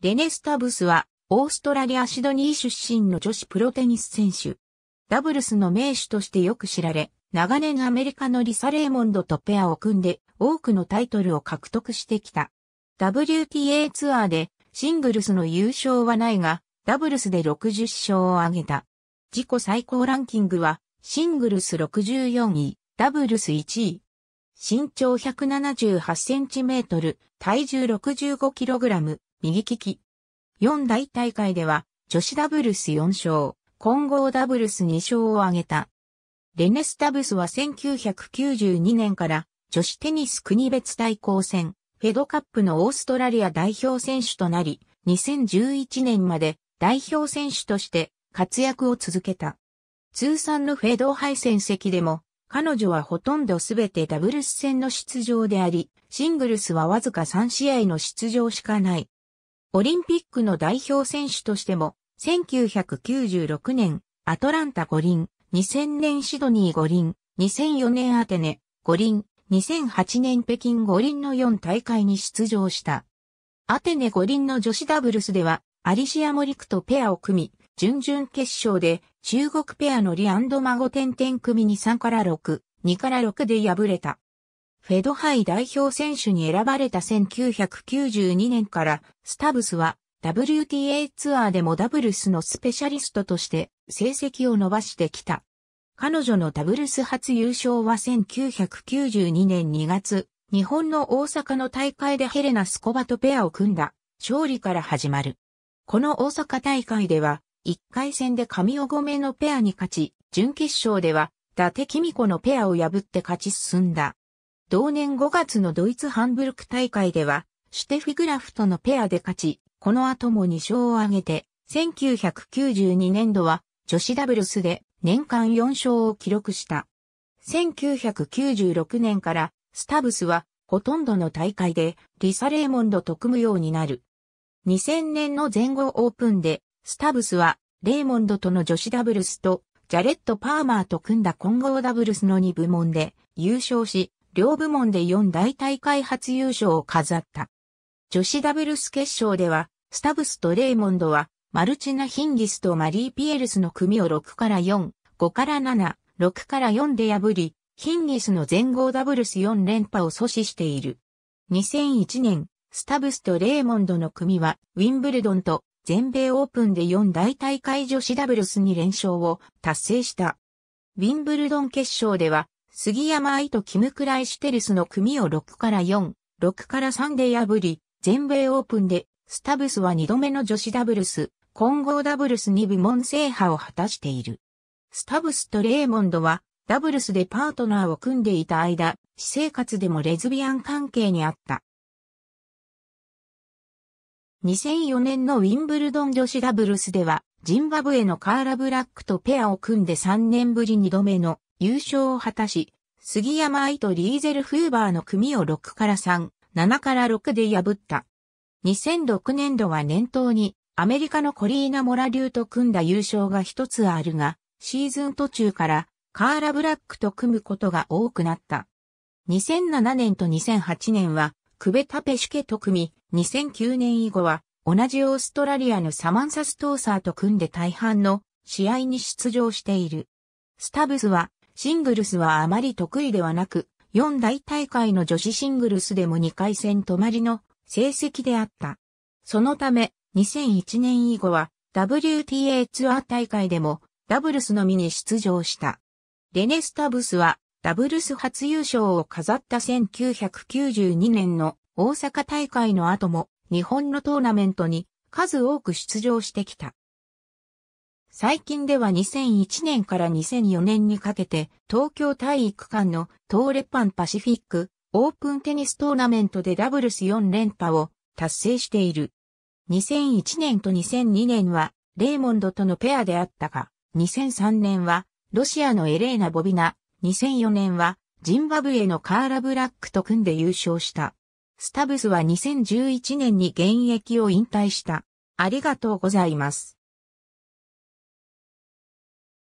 レネ・スタブスは、オーストラリア・シドニー出身の女子プロテニス選手。ダブルスの名手としてよく知られ、長年アメリカのリサ・レーモンドとペアを組んで、多くのタイトルを獲得してきた。WTA ツアーで、シングルスの優勝はないが、ダブルスで60勝を挙げた。自己最高ランキングは、シングルス64位、ダブルス1位。身長178センチメートル、体重65キログラム。右利き。四大大会では、女子ダブルス4勝、混合ダブルス2勝を挙げた。レネスタブスは1992年から女子テニス国別対抗戦、フェドカップのオーストラリア代表選手となり、2011年まで代表選手として活躍を続けた。通算のフェド敗戦績でも、彼女はほとんどすべてダブルス戦の出場であり、シングルスはわずか3試合の出場しかない。オリンピックの代表選手としても、1996年、アトランタ五輪、2000年シドニー五輪、2004年アテネ、五輪、2008年北京五輪の4大会に出場した。アテネ五輪の女子ダブルスでは、アリシア・モリクとペアを組み、準々決勝で中国ペアのリアンド・マゴテンテン組に3から6、2から6で敗れた。フェドハイ代表選手に選ばれた1992年から、スタブスは WTA ツアーでもダブルスのスペシャリストとして成績を伸ばしてきた。彼女のダブルス初優勝は1992年2月、日本の大阪の大会でヘレナ・スコバとペアを組んだ勝利から始まる。この大阪大会では、1回戦で神尾米のペアに勝ち、準決勝では、伊達公子のペアを破って勝ち進んだ。同年5月のドイツハンブルク大会では、シュテフィグラフとのペアで勝ち、この後も2勝を挙げて、1992年度は女子ダブルスで年間4勝を記録した。1996年からスタブスはほとんどの大会でリサ・レーモンドと組むようになる。2000年の前後オープンでスタブスはレーモンドとの女子ダブルスとジャレット・パーマーと組んだ混合ダブルスの2部門で優勝し、両部門で4大大会初優勝を飾った。女子ダブルス決勝では、スタブスとレイモンドは、マルチナ・ヒンギスとマリー・ピエルスの組を6から4、5から7、6から4で破り、ヒンギスの全豪ダブルス4連覇を阻止している。2001年、スタブスとレイモンドの組は、ウィンブルドンと全米オープンで4大大会女子ダブルスに連勝を達成した。ウィンブルドン決勝では、杉山愛とキム・クライシテルスの組を6から4、6から3で破り、全米オープンで、スタブスは2度目の女子ダブルス、混合ダブルス2部門制覇を果たしている。スタブスとレーモンドは、ダブルスでパートナーを組んでいた間、私生活でもレズビアン関係にあった。2004年のウィンブルドン女子ダブルスでは、ジンバブエのカーラ・ブラックとペアを組んで3年ぶり2度目の優勝を果たし、杉山愛とリーゼル・フーバーの組を6から3、7から6で破った。2006年度は年頭に、アメリカのコリーナ・モラ流と組んだ優勝が一つあるが、シーズン途中からカーラ・ブラックと組むことが多くなった。2007年と2008年は、クベタペシュケと組み、2009年以後は、同じオーストラリアのサマンサストーサーと組んで大半の試合に出場している。スタブスはシングルスはあまり得意ではなく、四大大会の女子シングルスでも2回戦止まりの成績であった。そのため、2001年以後は WTA ツアー大会でもダブルスのみに出場した。レネスタブスはダブルス初優勝を飾った1992年の大阪大会の後も日本のトーナメントに数多く出場してきた。最近では2001年から2004年にかけて東京体育館の東レパンパシフィックオープンテニストーナメントでダブルス4連覇を達成している。2001年と2002年はレーモンドとのペアであったが、2003年はロシアのエレーナ・ボビナ、2004年はジンバブエのカーラ・ブラックと組んで優勝した。スタブスは2011年に現役を引退した。ありがとうございます。